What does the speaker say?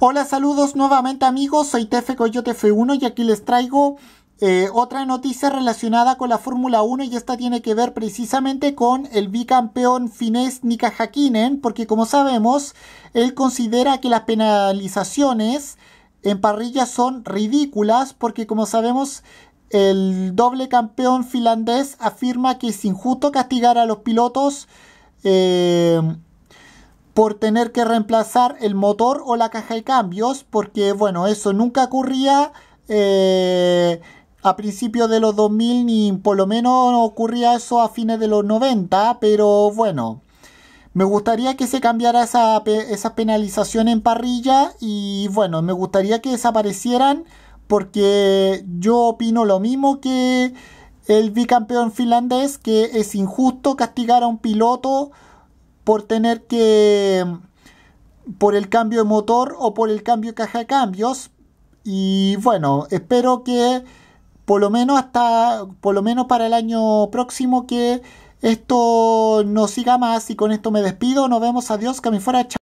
Hola, saludos nuevamente amigos, soy Tefe Coyote F1 y aquí les traigo eh, otra noticia relacionada con la Fórmula 1 y esta tiene que ver precisamente con el bicampeón finés Nika Hakkinen, porque como sabemos, él considera que las penalizaciones en parrilla son ridículas, porque como sabemos, el doble campeón finlandés afirma que es injusto castigar a los pilotos eh, por tener que reemplazar el motor o la caja de cambios, porque bueno, eso nunca ocurría eh, a principios de los 2000 ni por lo menos ocurría eso a fines de los 90, pero bueno, me gustaría que se cambiara esa, esa penalización en parrilla y bueno, me gustaría que desaparecieran porque yo opino lo mismo que el bicampeón finlandés, que es injusto castigar a un piloto por tener que, por el cambio de motor o por el cambio de caja de cambios. Y bueno, espero que por lo menos hasta, por lo menos para el año próximo que esto no siga más y con esto me despido. Nos vemos, adiós, que me fuera, chao.